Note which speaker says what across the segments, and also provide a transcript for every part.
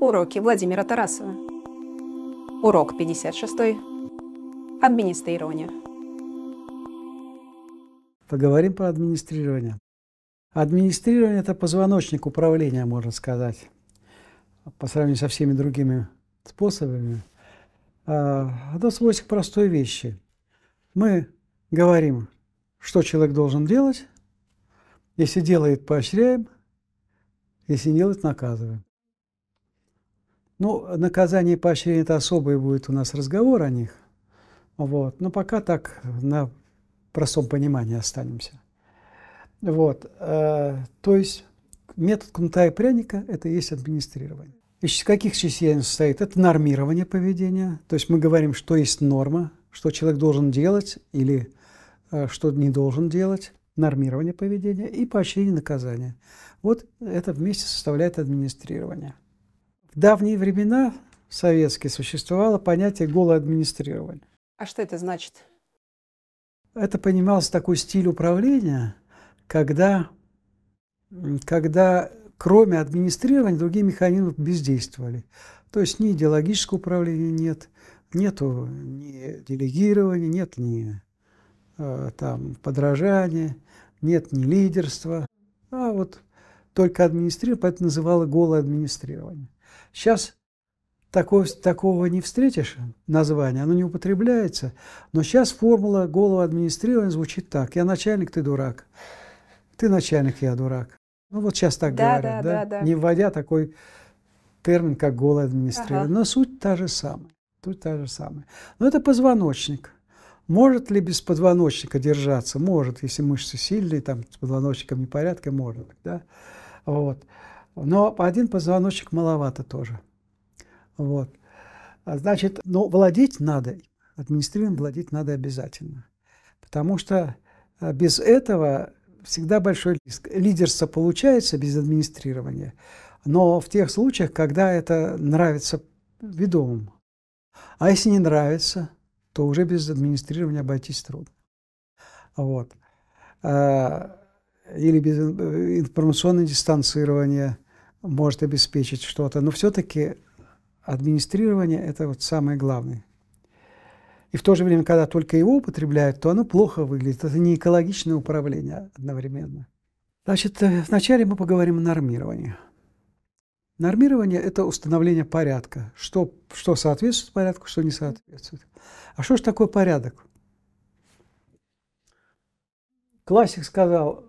Speaker 1: Уроки Владимира Тарасова. Урок 56. Администрирование. Поговорим про администрирование. Администрирование – это позвоночник управления, можно сказать, по сравнению со всеми другими способами. А, это свойство к простой вещи. Мы говорим, что человек должен делать. Если делает, поощряем. Если делает, наказываем. Ну, наказание и поощрение – это особый будет у нас разговор о них. Вот. Но пока так на простом понимании останемся. Вот. Э, то есть метод кнута и пряника – это и есть администрирование. Из каких частей он состоит? Это нормирование поведения. То есть мы говорим, что есть норма, что человек должен делать или э, что не должен делать, нормирование поведения и поощрение наказания. Вот это вместе составляет администрирование давние времена в советские существовало понятие голое администрирование. А что это значит? Это понимался такой стиль управления, когда, когда кроме администрирования другие механизмы бездействовали. То есть ни идеологического управления нет, нету ни делегирования, нет ни э, там подражания, нет ни лидерства, а вот только администрирование, поэтому называло голое администрирование. Сейчас такого, такого не встретишь название, оно не употребляется. Но сейчас формула голого администрирования звучит так. Я начальник, ты дурак. Ты начальник, я дурак. Ну вот сейчас так да, говорят, да, да? Да, да. не вводя такой термин, как голое администрирование. Ага. Но суть та же самая. Тут та же самая. Но это позвоночник. Может ли без позвоночника держаться? Может, если мышцы сильные, там с позвоночником непорядка, может. Да? Вот но один позвоночник маловато тоже. Вот. А, значит, ну, владеть надо, администрированием владеть надо обязательно, потому что а, без этого всегда большой риск. Лидерство получается без администрирования, но в тех случаях, когда это нравится ведомым. А если не нравится, то уже без администрирования обойтись трудно. Вот. А, или без информационного дистанцирования – может обеспечить что-то, но все-таки администрирование – это вот самое главное. И в то же время, когда только его употребляют, то оно плохо выглядит. Это не экологичное управление одновременно. Значит, э, вначале мы поговорим о нормировании. Нормирование – это установление порядка. Что, что соответствует порядку, что не соответствует. А что же такое порядок? Классик сказал,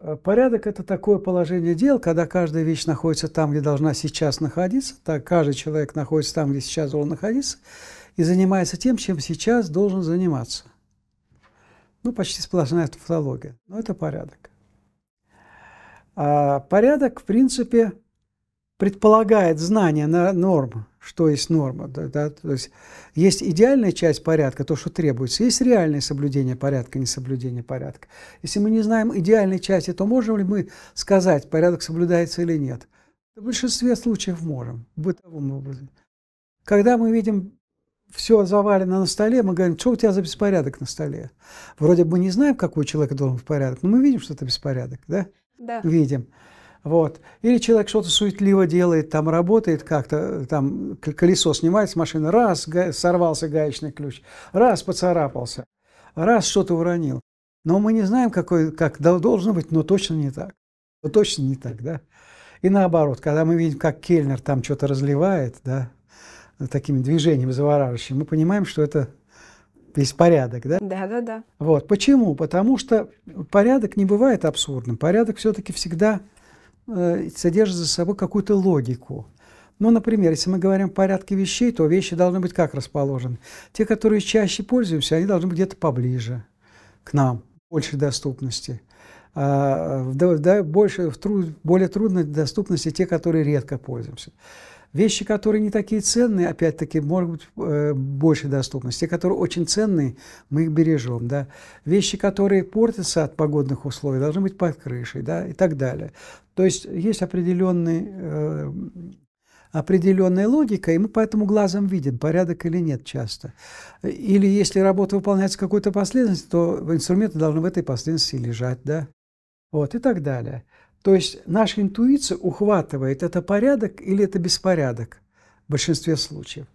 Speaker 1: Э, порядок – это такое положение дел, когда каждая вещь находится там, где должна сейчас находиться, так каждый человек находится там, где сейчас должен находиться, и занимается тем, чем сейчас должен заниматься. Ну, почти сплошная тавтология, но это порядок. А порядок, в принципе, предполагает знание на нормы, что есть норма. Да, да, то есть есть идеальная часть порядка, то, что требуется, есть реальное соблюдение порядка, несоблюдение порядка. Если мы не знаем идеальной части, то можем ли мы сказать, порядок соблюдается или нет? В большинстве случаев можем, в бытовом образе. Когда мы видим все завалено на столе, мы говорим, что у тебя за беспорядок на столе? Вроде бы мы не знаем, какой человек должен быть порядок, но мы видим, что это беспорядок, да? Да. Видим. Вот. Или человек что-то суетливо делает, там работает как-то, там колесо снимает с машины, раз, сорвался гаечный ключ, раз, поцарапался, раз, что-то уронил. Но мы не знаем, какой, как должно быть, но точно не так. Но точно не так, да? И наоборот, когда мы видим, как кельнер там что-то разливает, да, такими движениями завораживающими, мы понимаем, что это весь порядок, да? Да, да, да. Вот. Почему? Потому что порядок не бывает абсурдным. Порядок все-таки всегда Э, содержит за собой какую-то логику. Ну, например, если мы говорим о порядке вещей, то вещи должны быть как расположены? Те, которые чаще пользуемся, они должны быть где-то поближе к нам, большей доступности. А э, да, больше, в труд, более трудной доступности те, которые редко пользуемся. Вещи, которые не такие ценные, опять-таки, могут быть, э, большей доступности. Те, которые очень ценные, мы их бережем. Да? Вещи, которые портятся от погодных условий, должны быть под крышей да? и так далее. То есть есть определенный, э, определенная логика, и мы поэтому глазом видим, порядок или нет часто. Или если работа выполняется в какой-то последовательности, то инструменты должны в этой последовательности лежать. Да? Вот, и так далее. То есть наша интуиция ухватывает, это порядок или это беспорядок в большинстве случаев.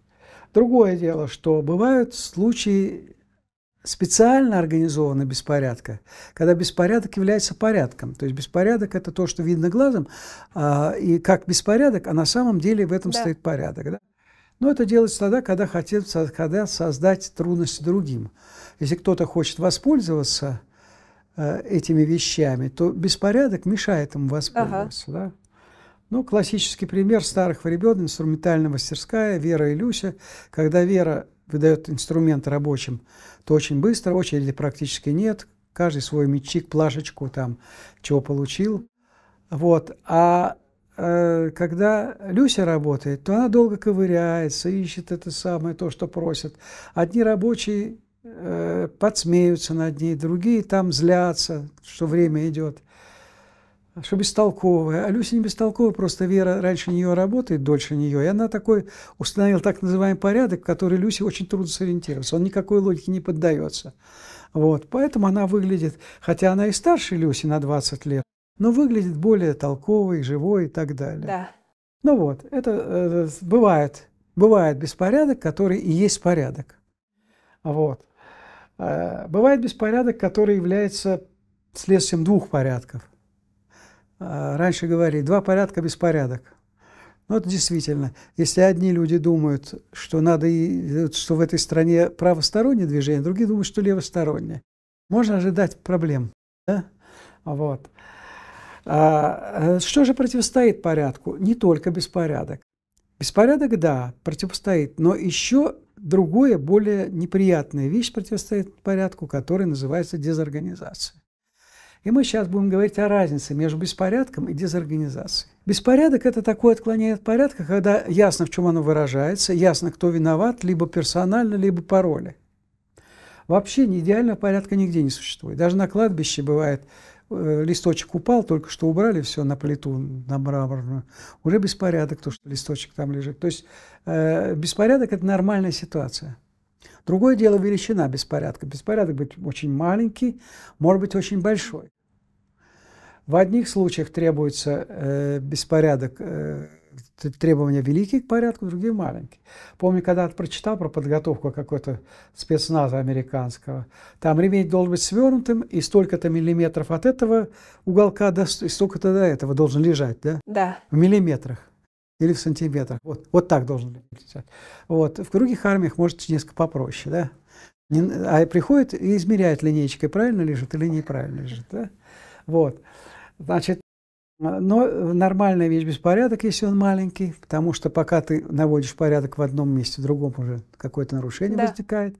Speaker 1: Другое дело, что бывают случаи специально организованного беспорядка, когда беспорядок является порядком. То есть беспорядок – это то, что видно глазом, а, и как беспорядок, а на самом деле в этом да. стоит порядок. Да? Но это делается тогда, когда хотят когда создать трудности другим. Если кто-то хочет воспользоваться Э, этими вещами, то беспорядок мешает ему воспользоваться. Ага. Да? Ну, классический пример старых времен, инструментальная мастерская, Вера и Люся. Когда Вера выдает инструмент рабочим, то очень быстро, очереди практически нет. Каждый свой мечик, плашечку там, чего получил. Вот. А э, когда Люся работает, то она долго ковыряется, ищет это самое, то, что просят. Одни рабочие Э, подсмеются над ней, другие там злятся, что время идет, что бестолковая. А Люся не бестолковая, просто Вера раньше нее работает, дольше нее, и она такой установила так называемый порядок, в который Люсе очень трудно сориентироваться, он никакой логике не поддается. Вот, поэтому она выглядит, хотя она и старше Люси на 20 лет, но выглядит более толковой, живой и так далее. Да. Ну вот, это э, бывает, бывает беспорядок, который и есть порядок. Вот. Э, бывает беспорядок, который является следствием двух порядков. Э, раньше говорили, два порядка – беспорядок. Но это действительно, если одни люди думают, что, надо, что в этой стране правостороннее движение, другие думают, что левостороннее. Можно ожидать проблем. Да? Вот. А, э, что же противостоит порядку? Не только беспорядок. Беспорядок, да, противостоит, но еще другое, более неприятная вещь противостоит порядку, которая называется дезорганизация. И мы сейчас будем говорить о разнице между беспорядком и дезорганизацией. Беспорядок – это такое отклонение от порядка, когда ясно, в чем оно выражается, ясно, кто виноват, либо персонально, либо по роли. Вообще не идеального порядка нигде не существует. Даже на кладбище бывает Э, листочек упал, только что убрали все на плиту, на мраморную, уже беспорядок, то, что листочек там лежит. То есть э, беспорядок – это нормальная ситуация. Другое дело – величина беспорядка. Беспорядок быть очень маленький, может быть очень большой. В одних случаях требуется э, беспорядок э, требования великие к порядку, другие маленькие. Помню, когда прочитал про подготовку какой-то спецназа американского, там ремень должен быть свернутым, и столько-то миллиметров от этого уголка до, и столько-то до этого должен лежать, да? Да. В миллиметрах или в сантиметрах. Вот, вот так должен лежать. Вот. В других армиях, может, несколько попроще, да? Не, а приходит и измеряет линейкой, правильно лежит или неправильно лежит, да? Вот. Значит, а, но э, нормальная вещь беспорядок, если он маленький, потому что пока ты наводишь порядок в одном месте, в другом уже какое-то нарушение да. возникает.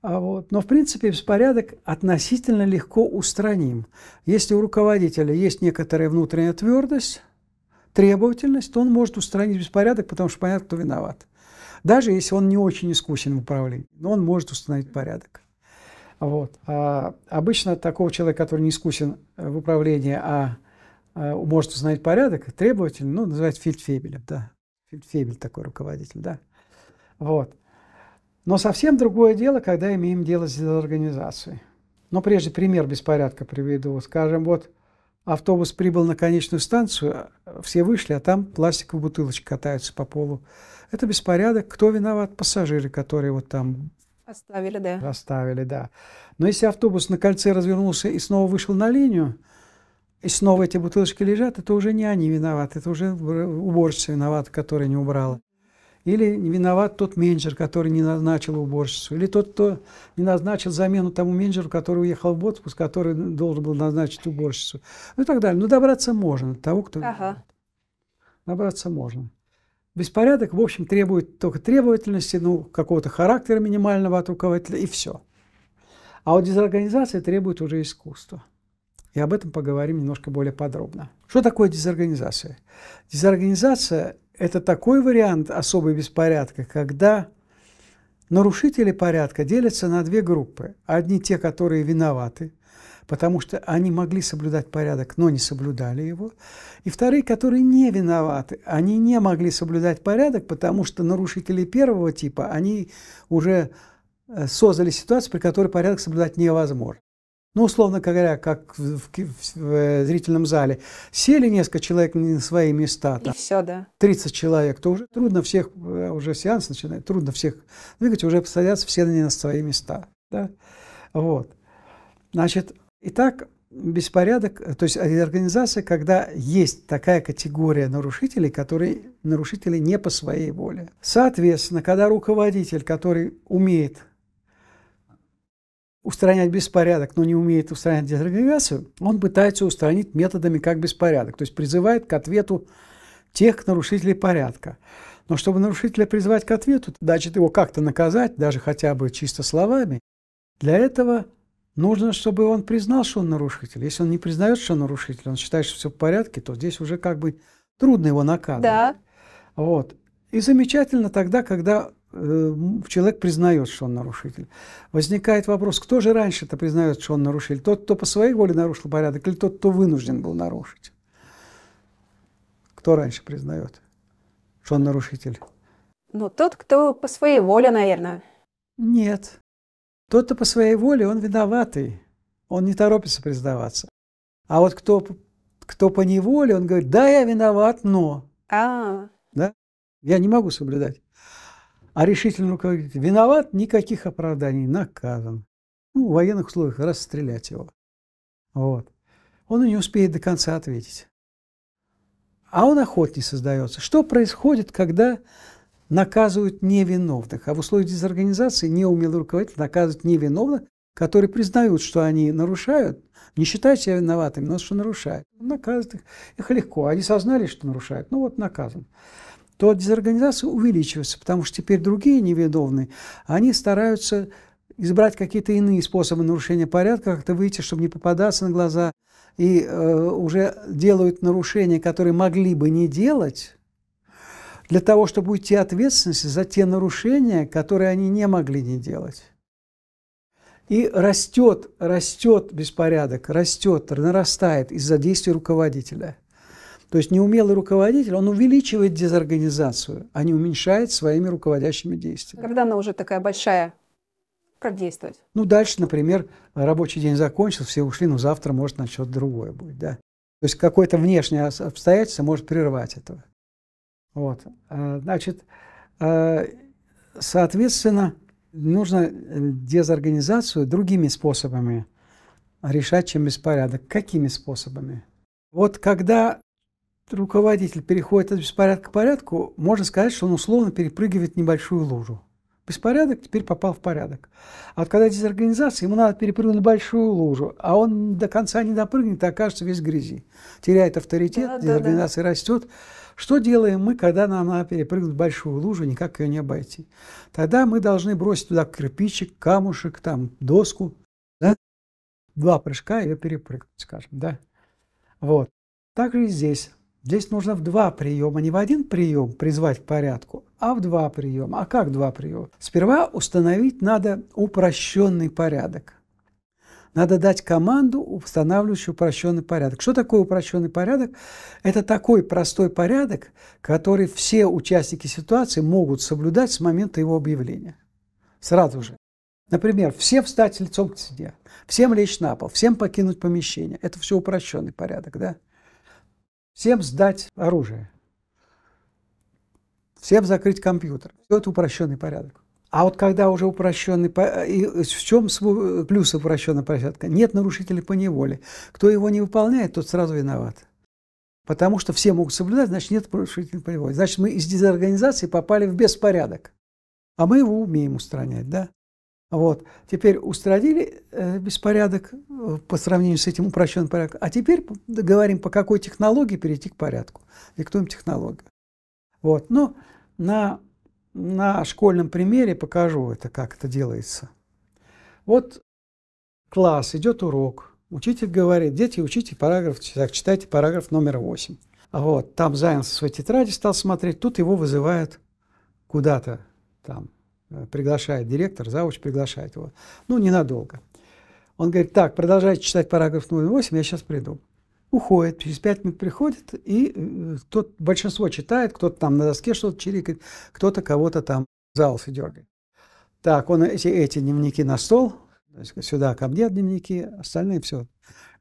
Speaker 1: А вот. Но, в принципе, беспорядок относительно легко устраним. Если у руководителя есть некоторая внутренняя твердость, требовательность, то он может устранить беспорядок, потому что понятно, кто виноват. Даже если он не очень искусен в управлении, но он может установить порядок. Вот. А обычно такого человека, который не искусен э, в управлении, а Э, может установить порядок, требователь, ну, называется фельдфебелем, да. Фельдфебель такой руководитель, да. Вот. Но совсем другое дело, когда имеем дело с организацией. Но прежде пример беспорядка приведу. Скажем, вот автобус прибыл на конечную станцию, а, все вышли, а там пластиковые бутылочки катаются по полу. Это беспорядок. Кто виноват? Пассажиры, которые вот там... Оставили, да. Оставили, да. Но если автобус на кольце развернулся и снова вышел на линию, и снова эти бутылочки лежат, это уже не они виноваты, это уже уборщица виновата, которая не убрала. Или виноват тот менеджер, который не назначил уборщицу. Или тот, кто не назначил замену тому менеджеру, который уехал в отпуск, который должен был назначить уборщицу. Ну и так далее. Но ну, добраться можно до того, кто... Ага. Добраться можно. Беспорядок, в общем, требует только требовательности, ну, какого-то характера минимального от руководителя, и все. А вот дезорганизация требует уже искусства. И об этом поговорим немножко более подробно. Что такое дезорганизация? Дезорганизация – это такой вариант особой беспорядка, когда нарушители порядка делятся на две группы. Одни те, которые виноваты, потому что они могли соблюдать порядок, но не соблюдали его. И вторые, которые не виноваты, они не могли соблюдать порядок, потому что нарушители первого типа, они уже э, создали ситуацию, при которой порядок соблюдать невозможно ну, условно говоря, как в, в, в, в э, зрительном зале, сели несколько человек на свои места. Там, и все, да. 30 человек, то уже трудно всех, э, уже сеанс начинает, трудно всех двигать, уже садятся все на свои места. Да? Вот. Значит, и так беспорядок, то есть э, организация, когда есть такая категория нарушителей, которые нарушители не по своей воле. Соответственно, когда руководитель, который умеет устранять беспорядок, но не умеет устранять дезорганизацию. он пытается устранить методами как беспорядок, то есть призывает к ответу тех нарушителей порядка. Но чтобы нарушителя призвать к ответу, значит его как-то наказать, даже хотя бы чисто словами, для этого нужно, чтобы он признал, что он нарушитель. Если он не признает, что он нарушитель, он считает, что все в порядке, то здесь уже как бы трудно его наказывать. Да. Вот. И замечательно тогда, когда Эм, человек признает, что он нарушитель. Возникает вопрос, кто же раньше-то признает, что он нарушитель? Тот, кто по своей воле нарушил порядок, или тот, кто вынужден был нарушить? Кто раньше признает, что он нарушитель? Ну, тот, кто по своей воле, наверное. Нет. Тот, кто по своей воле, он виноватый. Он не торопится признаваться. А вот кто, кто по неволе, он говорит, да, я виноват, но... А, -а, а. Да? Я не могу соблюдать. А решительный руководитель виноват, никаких оправданий, наказан. Ну, в военных условиях расстрелять его. Вот. Он и не успеет до конца ответить. А он охотнее создается. Что происходит, когда наказывают невиновных? А в условиях дезорганизации неумелый руководитель наказывает невиновных, которые признают, что они нарушают, не считают себя виноватыми, но что нарушают. Наказывают их. Их легко. Они сознали, что нарушают. Ну вот наказан то дезорганизация увеличивается, потому что теперь другие невиновные, они стараются избрать какие-то иные способы нарушения порядка, как-то выйти, чтобы не попадаться на глаза, и э, уже делают нарушения, которые могли бы не делать, для того, чтобы уйти ответственности за те нарушения, которые они не могли не делать. И растет, растет беспорядок, растет, нарастает из-за действий руководителя – то есть неумелый руководитель, он увеличивает дезорганизацию, а не уменьшает своими руководящими действиями. Когда она уже такая большая, как действовать? Ну, дальше, например, рабочий день закончился, все ушли, но завтра, может, на другое будет, да. То есть какое-то внешнее обстоятельство может прервать этого. Вот. А, значит, а, соответственно, нужно э, дезорганизацию другими способами решать, чем беспорядок. Какими способами? Вот когда руководитель переходит от беспорядка к порядку, можно сказать, что он условно перепрыгивает небольшую лужу. Беспорядок теперь попал в порядок. А вот когда дезорганизация, ему надо перепрыгнуть большую лужу, а он до конца не допрыгнет и а окажется весь грязи. Теряет авторитет, да, дезорганизация да, да. растет. Что делаем мы, когда нам надо перепрыгнуть большую лужу, никак ее не обойти? Тогда мы должны бросить туда кирпичик, камушек, там, доску. Да? Два прыжка ее перепрыгнуть, скажем, да. Вот. Так же и здесь. Здесь нужно в два приема, не в один прием призвать к порядку, а в два приема. А как два приема? Сперва установить надо упрощенный порядок. Надо дать команду, устанавливающую упрощенный порядок. Что такое упрощенный порядок? Это такой простой порядок, который все участники ситуации могут соблюдать с момента его объявления. Сразу же. Например, все встать лицом к стене, всем лечь на пол, всем покинуть помещение. Это все упрощенный порядок, да? всем сдать оружие, всем закрыть компьютер. Все это упрощенный порядок. А вот когда уже упрощенный, э, в чем э, плюс упрощенного порядка? Нет нарушителей по неволе. Кто его не выполняет, тот сразу виноват. Потому что все могут соблюдать, значит, нет нарушителей по неволе. Значит, мы из дезорганизации попали в беспорядок. А мы его умеем устранять, да? Вот. Теперь устранили э, беспорядок э, по сравнению с этим упрощенным порядком. А теперь договорим по какой технологии перейти к порядку. Диктуем технологию. Вот. ну на, на школьном примере покажу это, как это делается. Вот класс, идет урок. Учитель говорит, дети, учите параграф, так, читайте параграф номер 8. Вот, там занялся своей тетради, стал смотреть, тут его вызывают куда-то там Э, приглашает директор, завуч приглашает его. Ну, ненадолго. Он говорит, так, продолжайте читать параграф 08, я сейчас приду. Уходит, через пять минут приходит, и э, тот, большинство читает, кто-то там на доске что-то чирикает, кто-то кого-то там за волосы дергает. Так, он эти, эти дневники на стол, сюда ко мне дневники, остальные все.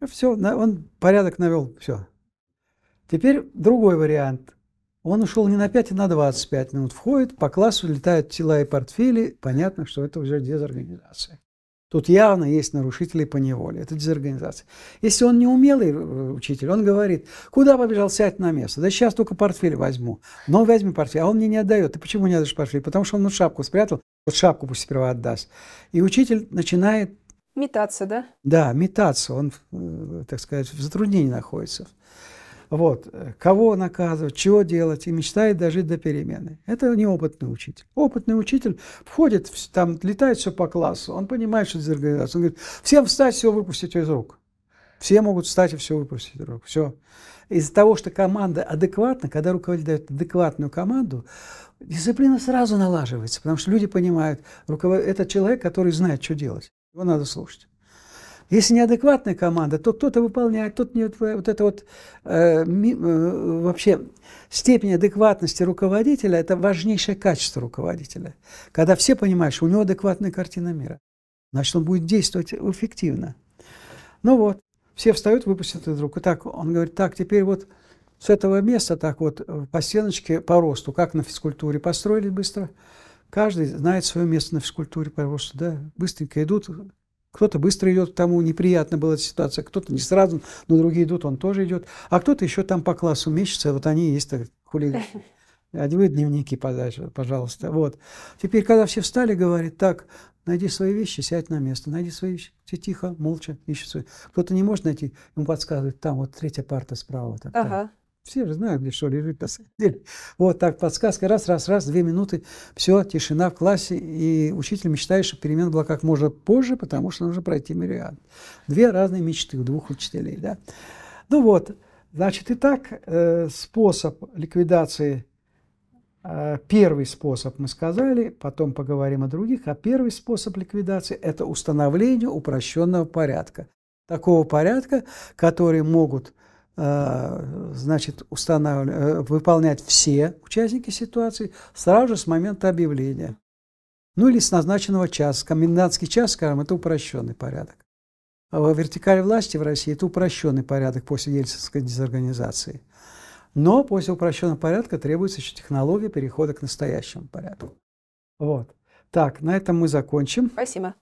Speaker 1: Все, он порядок навел, все. Теперь другой вариант. Он ушел не на 5, а на 25 минут. Входит, по классу летают тела и портфели. Понятно, что это уже дезорганизация. Тут явно есть нарушители по неволе. Это дезорганизация. Если он не умелый э, учитель, он говорит, куда побежал, сядь на место. Да сейчас только портфель возьму. Но возьми портфель, а он мне не отдает. Ты почему не отдаешь портфель? Потому что он ну, шапку спрятал, вот шапку пусть сперва отдаст. И учитель начинает... Метаться, да? Да, метаться. Он, э, так сказать, в затруднении находится вот, э, кого наказывать, чего делать, и мечтает дожить до перемены. Это неопытный учитель. Опытный учитель входит, там летает все по классу, он понимает, что это организация. Он говорит, всем встать, все выпустить из рук. Все могут встать и все выпустить из рук. Все. Из-за того, что команда адекватна, когда руководитель дает адекватную команду, дисциплина сразу налаживается, потому что люди понимают, руковод... это человек, который знает, что делать. Его надо слушать. Если неадекватная команда, то кто-то выполняет, тот не вот это вот э, э, вообще степень адекватности руководителя – это важнейшее качество руководителя. Когда все понимают, что у него адекватная картина мира, значит, он будет действовать эффективно. Ну вот, все встают, выпустят друг друга. Так, он говорит, так, теперь вот с этого места так вот э, по стеночке по росту, как на физкультуре, построили быстро. Каждый знает свое место на физкультуре по росту, да, быстренько идут, кто-то быстро идет, тому неприятно была эта ситуация, кто-то не сразу, но другие идут, он тоже идет. А кто-то еще там по классу мечется, вот они есть так хулиганы. А вы дневники подачи, пожалуйста. Вот. Теперь, когда все встали, говорит, так, найди свои вещи, сядь на место, найди свои вещи. Все тихо, молча ищут свои. Кто-то не может найти, ему подсказывают, там вот третья парта справа. Так, ага. Все же знают, для чего лежит на самом деле. Вот так подсказка. Раз, раз, раз, две минуты. Все, тишина в классе. И учитель мечтает, чтобы перемена была как можно позже, потому что нужно пройти мириад. Две разные мечты у двух учителей. Да? Ну вот, значит, и так э, способ ликвидации, э, первый способ мы сказали, потом поговорим о других, а первый способ ликвидации – это установление упрощенного порядка. Такого порядка, который могут Э, значит, э, выполнять все участники ситуации сразу же с момента объявления. Ну или с назначенного часа. Комендантский час, скажем, это упрощенный порядок. А в вертикали власти в России это упрощенный порядок после ельцинской дезорганизации. Но после упрощенного порядка требуется еще технология перехода к настоящему порядку. Вот. Так, на этом мы закончим. Спасибо.